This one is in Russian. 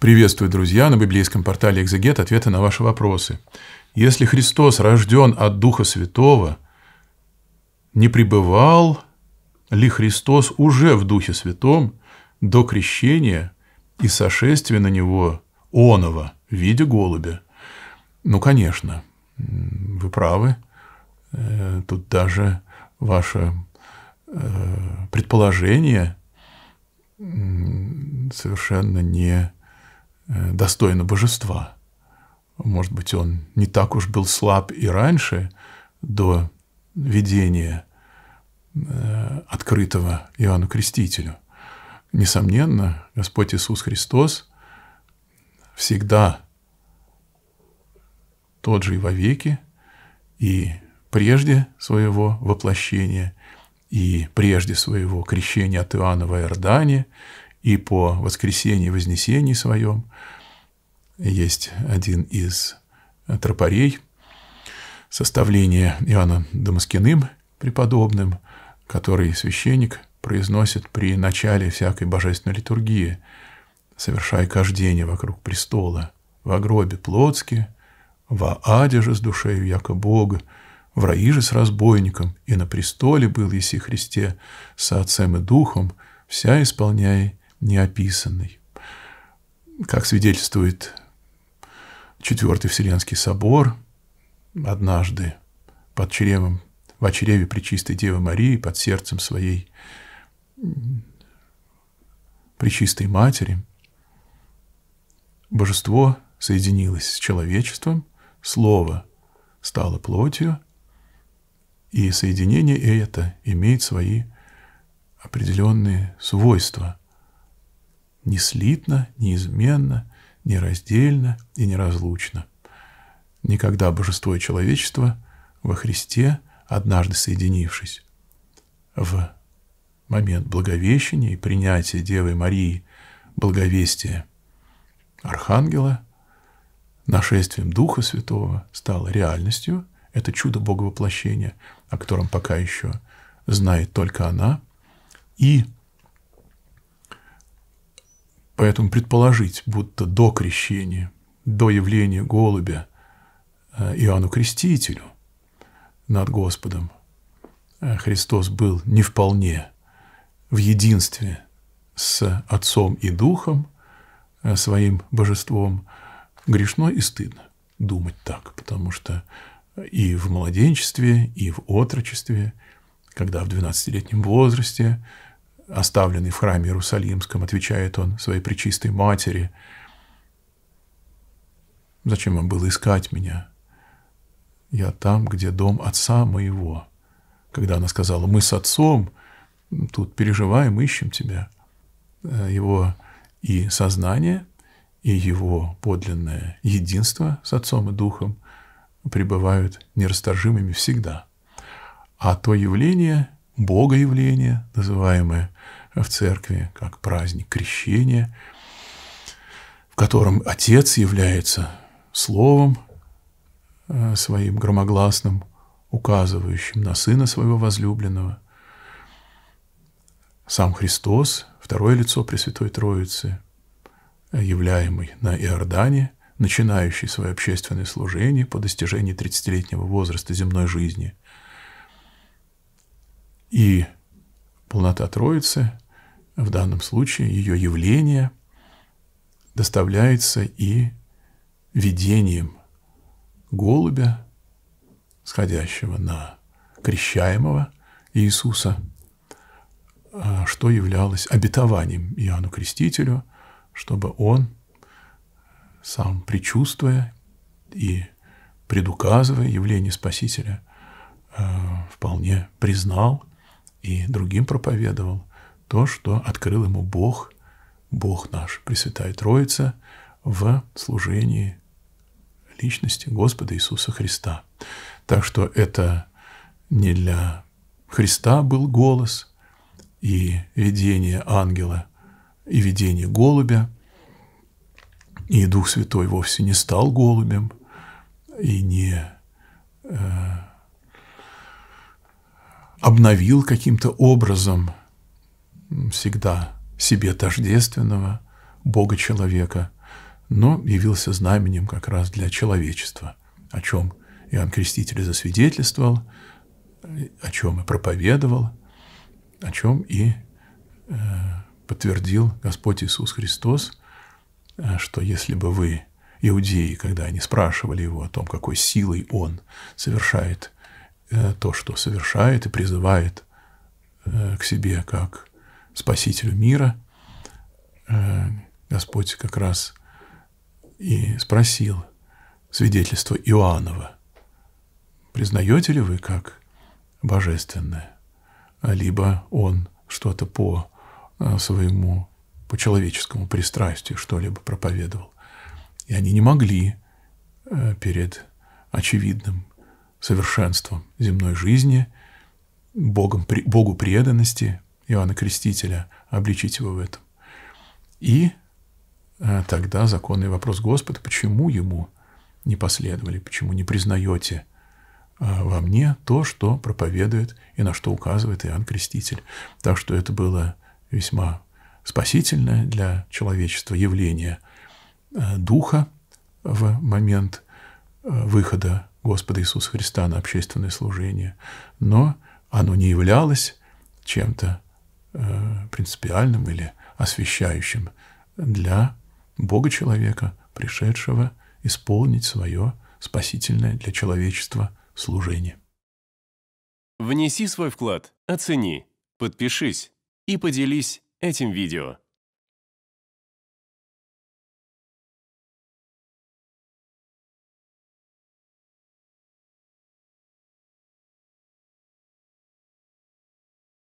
Приветствую, друзья, на библейском портале «Экзегет» ответы на ваши вопросы. Если Христос рожден от Духа Святого, не пребывал ли Христос уже в Духе Святом до крещения и сошествия на Него оного в виде голубя? Ну, конечно, вы правы. Э, тут даже ваше э, предположение совершенно не Э, достойно божества. Может быть, он не так уж был слаб и раньше, до видения э, открытого Иоанну Крестителю. Несомненно, Господь Иисус Христос всегда тот же и во веки, и прежде своего воплощения, и прежде своего крещения от Иоанна в Иордане – и по воскресении и вознесении своем. Есть один из тропарей, составление Иоанна Дамаскиным преподобным, который священник произносит при начале всякой божественной литургии, совершая каждение вокруг престола, во гробе плотски, во аде же с душею яко Бога, в раи же с разбойником, и на престоле был Еси Христе, со Отцем и Духом, вся исполняя неописанный. Как свидетельствует Четвертый Вселенский собор, однажды под чревом, в очреве Пречистой Девы Марии, под сердцем своей Пречистой Матери, божество соединилось с человечеством, слово стало плотью, и соединение это имеет свои определенные свойства, неслитно, неизменно, нераздельно и неразлучно. Никогда божество и человечество во Христе, однажды соединившись в момент Благовещения и принятия Девы Марии благовестия Архангела, нашествием Духа Святого стало реальностью, это чудо Бога воплощения, о котором пока еще знает только она, и Поэтому предположить, будто до крещения, до явления голубя э, Иоанну Крестителю над Господом э, Христос был не вполне в единстве с Отцом и Духом, э, своим божеством, грешно и стыдно думать так, потому что и в младенчестве, и в отрочестве, когда в 12-летнем возрасте оставленный в храме Иерусалимском, отвечает он своей причистой матери. Зачем вам было искать меня? Я там, где дом отца моего. Когда она сказала, мы с отцом тут переживаем, ищем тебя. Э, его и сознание, и его подлинное единство с отцом и духом пребывают нерасторжимыми всегда. А то явление, богоявление, называемое в церкви как праздник крещения, в котором Отец является словом э, своим громогласным, указывающим на Сына Своего возлюбленного. Сам Христос, второе лицо Пресвятой Троицы, являемый на Иордане, начинающий свое общественное служение по достижении 30-летнего возраста земной жизни – и полнота Троицы, в данном случае ее явление, доставляется и видением голубя, сходящего на крещаемого Иисуса, а, что являлось обетованием Иоанну Крестителю, чтобы он, сам предчувствуя и предуказывая явление Спасителя, а, вполне признал и другим проповедовал то, что открыл ему Бог, Бог наш, Пресвятая Троица, в служении личности Господа Иисуса Христа. Так что это не для Христа был голос и видение ангела, и видение голубя, и Дух Святой вовсе не стал голубем, и не э, обновил каким-то образом всегда себе тождественного Бога-человека, но явился знаменем как раз для человечества, о чем Иоанн Креститель засвидетельствовал, о чем и проповедовал, о чем и э, подтвердил Господь Иисус Христос, э, что если бы вы, иудеи, когда они спрашивали его о том, какой силой он совершает Э, то, что совершает и призывает э, к себе как спасителю мира, э, Господь как раз и спросил свидетельство Иоаннова, признаете ли вы как божественное, либо он что-то по своему, по человеческому пристрастию что-либо проповедовал. И они не могли перед очевидным совершенством земной жизни, Богом, Богу преданности Иоанна Крестителя, обличить его в этом. И э, тогда законный вопрос Господа, почему ему не последовали, почему не признаете э, во мне то, что проповедует и на что указывает Иоанн Креститель. Так что это было весьма спасительное для человечества явление э, духа в момент выхода Господа Иисуса Христа на общественное служение, но оно не являлось чем-то э, принципиальным или освящающим для Бога-человека, пришедшего исполнить свое спасительное для человечества служение. Внеси свой вклад, оцени, подпишись и поделись этим видео.